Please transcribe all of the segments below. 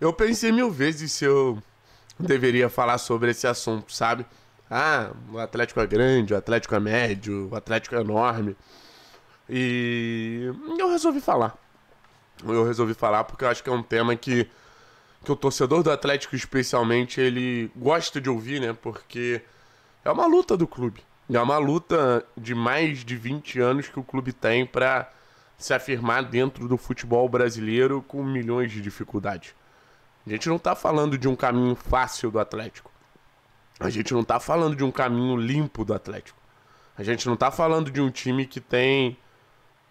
Eu pensei mil vezes se eu deveria falar sobre esse assunto, sabe? Ah, o Atlético é grande, o Atlético é médio, o Atlético é enorme. E eu resolvi falar. Eu resolvi falar porque eu acho que é um tema que, que o torcedor do Atlético, especialmente, ele gosta de ouvir, né? Porque é uma luta do clube. É uma luta de mais de 20 anos que o clube tem para se afirmar dentro do futebol brasileiro com milhões de dificuldades. A gente não está falando de um caminho fácil do Atlético. A gente não está falando de um caminho limpo do Atlético. A gente não está falando de um time que tem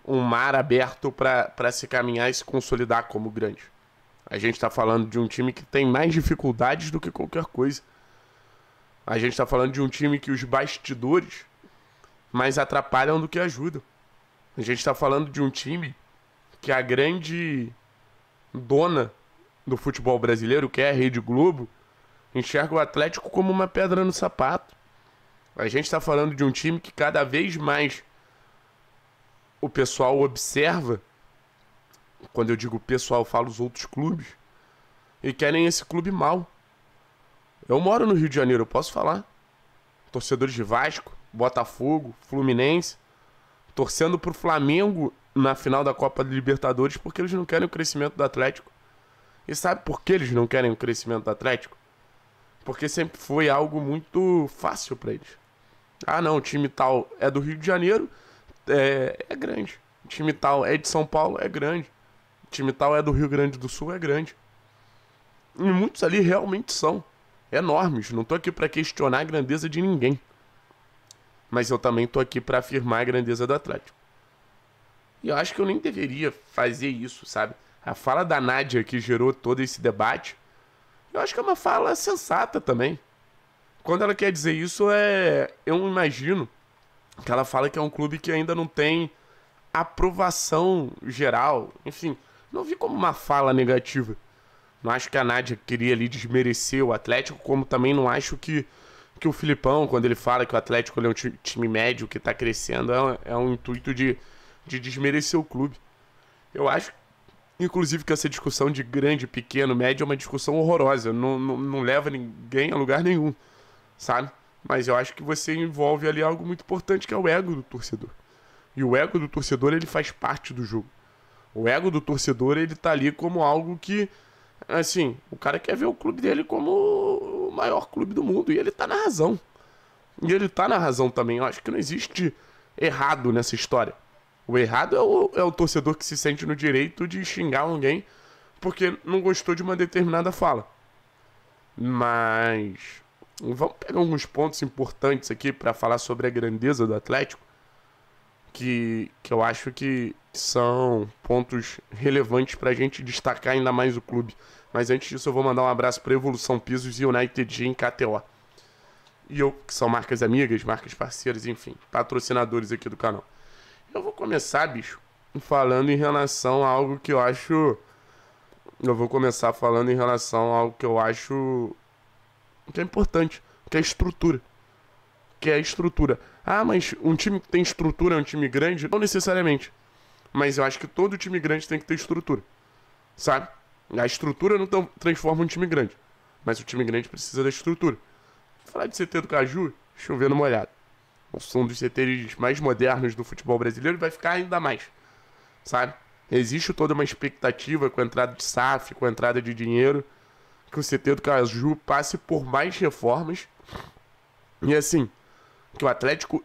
um mar aberto para se caminhar e se consolidar como grande. A gente está falando de um time que tem mais dificuldades do que qualquer coisa. A gente está falando de um time que os bastidores mais atrapalham do que ajudam. A gente está falando de um time que a grande dona do futebol brasileiro, que é a Rede Globo, enxerga o Atlético como uma pedra no sapato. A gente está falando de um time que cada vez mais o pessoal observa. Quando eu digo pessoal, eu falo os outros clubes. E querem esse clube mal. Eu moro no Rio de Janeiro, eu posso falar. Torcedores de Vasco, Botafogo, Fluminense, torcendo pro Flamengo na final da Copa Libertadores porque eles não querem o crescimento do Atlético. E sabe por que eles não querem o crescimento do Atlético? Porque sempre foi algo muito fácil para eles. Ah, não, o time tal é do Rio de Janeiro, é, é grande. O time tal é de São Paulo, é grande. O time tal é do Rio Grande do Sul, é grande. E muitos ali realmente são enormes. Não tô aqui para questionar a grandeza de ninguém. Mas eu também tô aqui para afirmar a grandeza do Atlético. E eu acho que eu nem deveria fazer isso, sabe? A fala da Nádia que gerou todo esse debate, eu acho que é uma fala sensata também. Quando ela quer dizer isso, é, eu imagino que ela fala que é um clube que ainda não tem aprovação geral. Enfim, não vi como uma fala negativa. Não acho que a Nádia queria ali desmerecer o Atlético, como também não acho que, que o Filipão, quando ele fala que o Atlético é um time médio que está crescendo, é um, é um intuito de, de desmerecer o clube. Eu acho Inclusive que essa discussão de grande, pequeno, médio é uma discussão horrorosa. Não, não, não leva ninguém a lugar nenhum, sabe? Mas eu acho que você envolve ali algo muito importante que é o ego do torcedor. E o ego do torcedor, ele faz parte do jogo. O ego do torcedor, ele tá ali como algo que, assim, o cara quer ver o clube dele como o maior clube do mundo. E ele tá na razão. E ele tá na razão também. Eu acho que não existe errado nessa história. O errado é o, é o torcedor que se sente no direito de xingar alguém porque não gostou de uma determinada fala. Mas vamos pegar alguns pontos importantes aqui para falar sobre a grandeza do Atlético, que, que eu acho que são pontos relevantes para a gente destacar ainda mais o clube. Mas antes disso, eu vou mandar um abraço para Evolução Pisos e United em KTO. E eu, que são marcas amigas, marcas parceiras, enfim, patrocinadores aqui do canal. Eu vou começar, bicho, falando em relação a algo que eu acho. Eu vou começar falando em relação a algo que eu acho que é importante, que é a estrutura. Que é a estrutura. Ah, mas um time que tem estrutura é um time grande? Não necessariamente. Mas eu acho que todo time grande tem que ter estrutura. Sabe? A estrutura não transforma um time grande. Mas o time grande precisa da estrutura. Vou falar de CT do Caju, chovendo molhado um dos CTs mais modernos do futebol brasileiro, e vai ficar ainda mais, sabe? Existe toda uma expectativa com a entrada de SAF, com a entrada de dinheiro, que o CT do Caju passe por mais reformas. E assim, que o Atlético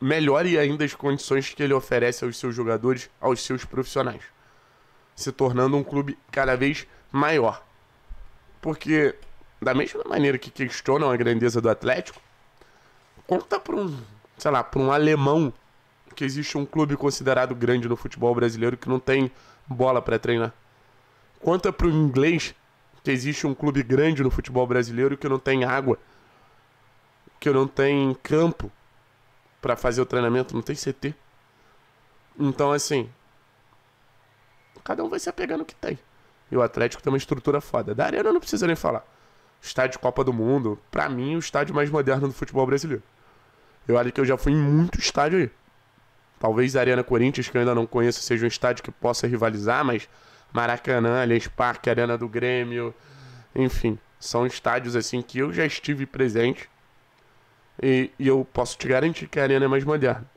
melhore ainda as condições que ele oferece aos seus jogadores, aos seus profissionais, se tornando um clube cada vez maior. Porque, da mesma maneira que questionam a grandeza do Atlético, Conta para um, sei lá, para um alemão que existe um clube considerado grande no futebol brasileiro que não tem bola para treinar. Conta para um inglês que existe um clube grande no futebol brasileiro que não tem água, que não tem campo para fazer o treinamento, não tem CT. Então, assim, cada um vai se apegando o que tem. E o Atlético tem uma estrutura foda. Da Arena não precisa nem falar. Estádio Copa do Mundo, para mim, o estádio mais moderno do futebol brasileiro. Eu acho que eu já fui em muito estádio aí. Talvez a Arena Corinthians, que eu ainda não conheço, seja um estádio que possa rivalizar, mas Maracanã, Allianz Parque, Arena do Grêmio, enfim, são estádios assim que eu já estive presente e, e eu posso te garantir que a Arena é mais moderna.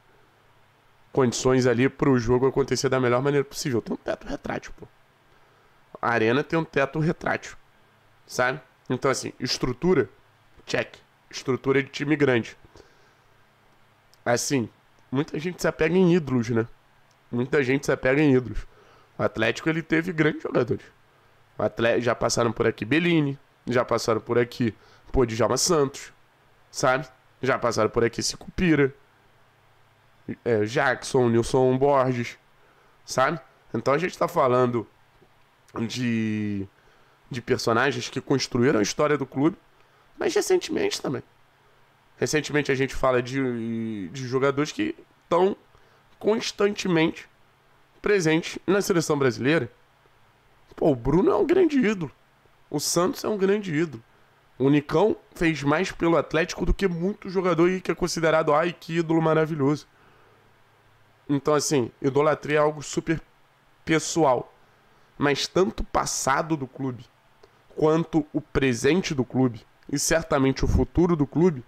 Condições ali para o jogo acontecer da melhor maneira possível. Tem um teto retrátil, pô. A Arena tem um teto retrátil, sabe? Então, assim, estrutura, check. Estrutura de time grande assim, muita gente se apega em ídolos, né? Muita gente se apega em ídolos. O Atlético ele teve grandes jogadores. Atlético, já passaram por aqui Bellini, já passaram por aqui pô, Djalma Santos, sabe? Já passaram por aqui Sicupira, é, Jackson, Nilson Borges, sabe? Então a gente tá falando de, de personagens que construíram a história do clube, mas recentemente também. Recentemente a gente fala de, de jogadores que estão constantemente presentes na seleção brasileira. Pô, o Bruno é um grande ídolo. O Santos é um grande ídolo. O Nicão fez mais pelo Atlético do que muito jogador e que é considerado, ai, que ídolo maravilhoso. Então, assim, idolatria é algo super pessoal. Mas tanto o passado do clube, quanto o presente do clube, e certamente o futuro do clube,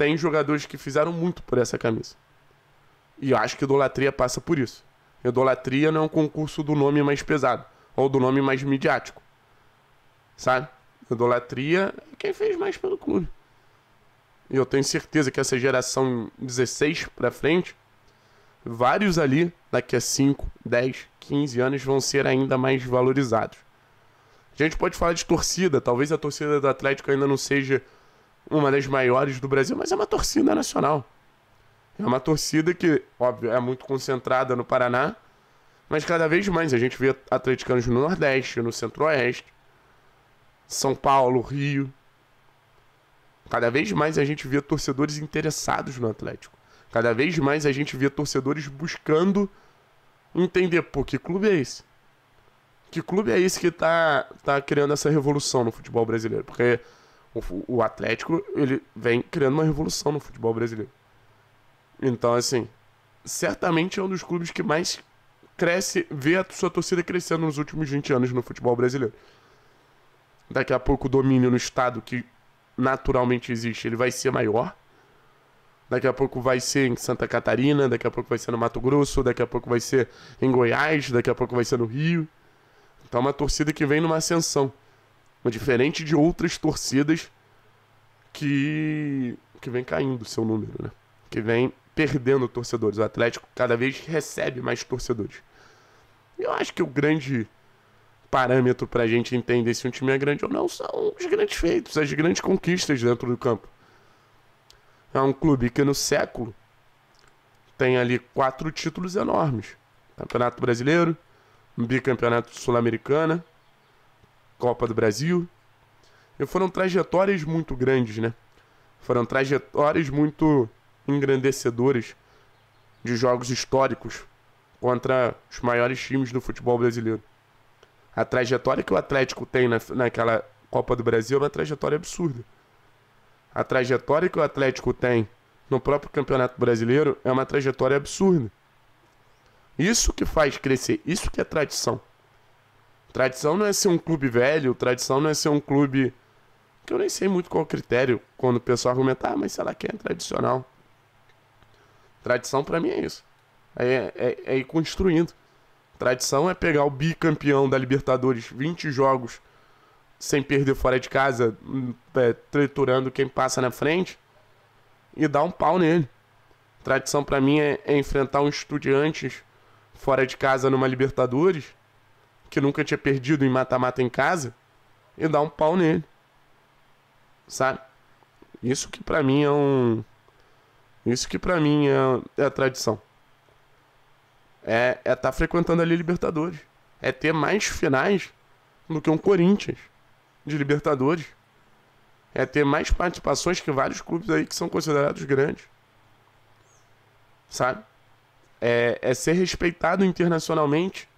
tem jogadores que fizeram muito por essa camisa. E eu acho que idolatria passa por isso. Idolatria não é um concurso do nome mais pesado ou do nome mais midiático. Sabe? Idolatria é quem fez mais pelo clube. E eu tenho certeza que essa geração 16 para frente, vários ali, daqui a 5, 10, 15 anos, vão ser ainda mais valorizados. A gente pode falar de torcida, talvez a torcida do Atlético ainda não seja uma das maiores do Brasil, mas é uma torcida nacional. É uma torcida que, óbvio, é muito concentrada no Paraná, mas cada vez mais a gente vê atleticanos no Nordeste, no Centro-Oeste, São Paulo, Rio. Cada vez mais a gente vê torcedores interessados no Atlético. Cada vez mais a gente vê torcedores buscando entender, pô, que clube é esse? Que clube é esse que tá, tá criando essa revolução no futebol brasileiro? Porque o, o Atlético, ele vem criando uma revolução no futebol brasileiro. Então, assim, certamente é um dos clubes que mais cresce, vê a sua torcida crescendo nos últimos 20 anos no futebol brasileiro. Daqui a pouco o domínio no estado que naturalmente existe, ele vai ser maior. Daqui a pouco vai ser em Santa Catarina, daqui a pouco vai ser no Mato Grosso, daqui a pouco vai ser em Goiás, daqui a pouco vai ser no Rio. Então é uma torcida que vem numa ascensão. Diferente de outras torcidas que que vem caindo o seu número, né? Que vem perdendo torcedores. O Atlético cada vez recebe mais torcedores. Eu acho que o grande parâmetro para a gente entender se um time é grande ou não são os grandes feitos, as grandes conquistas dentro do campo. É um clube que no século tem ali quatro títulos enormes: Campeonato Brasileiro, um Bicampeonato Sul-Americana, Copa do Brasil. E foram trajetórias muito grandes, né? Foram trajetórias muito engrandecedoras de jogos históricos contra os maiores times do futebol brasileiro. A trajetória que o Atlético tem na, naquela Copa do Brasil é uma trajetória absurda. A trajetória que o Atlético tem no próprio Campeonato Brasileiro é uma trajetória absurda. Isso que faz crescer, isso que é tradição. Tradição não é ser um clube velho, tradição não é ser um clube. que eu nem sei muito qual o critério quando o pessoal argumentar, ah, mas sei lá quem é tradicional. Tradição para mim é isso. É, é, é ir construindo. Tradição é pegar o bicampeão da Libertadores 20 jogos sem perder fora de casa, é, triturando quem passa na frente e dar um pau nele. Tradição para mim é, é enfrentar um estudiante fora de casa numa Libertadores que nunca tinha perdido em mata-mata em casa, e dar um pau nele. Sabe? Isso que para mim é um. Isso que para mim é, é a tradição. É estar é tá frequentando ali Libertadores. É ter mais finais do que um Corinthians de Libertadores. É ter mais participações que vários clubes aí que são considerados grandes. Sabe? É, é ser respeitado internacionalmente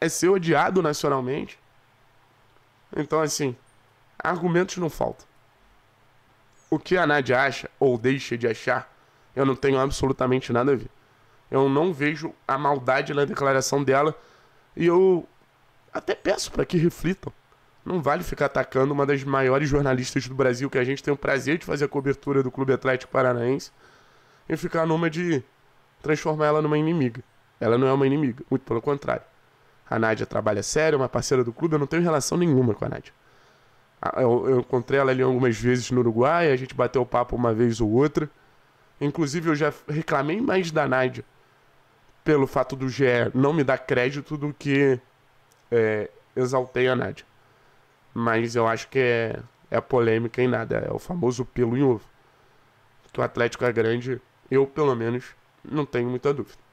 é ser odiado nacionalmente. Então, assim, argumentos não faltam. O que a Nadia acha, ou deixa de achar, eu não tenho absolutamente nada a ver. Eu não vejo a maldade na declaração dela e eu até peço para que reflitam. Não vale ficar atacando uma das maiores jornalistas do Brasil que a gente tem o prazer de fazer a cobertura do Clube Atlético Paranaense e ficar numa de transformar ela numa inimiga. Ela não é uma inimiga, muito pelo contrário. A Nádia trabalha sério, é uma parceira do clube, eu não tenho relação nenhuma com a Nádia. Ah, eu, eu encontrei ela ali algumas vezes no Uruguai, a gente bateu papo uma vez ou outra. Inclusive, eu já reclamei mais da Nádia pelo fato do GE não me dar crédito do que é, exaltei a Nádia. Mas eu acho que é, é polêmica em nada, é o famoso pelo em ovo. Que o Atlético é grande, eu pelo menos não tenho muita dúvida.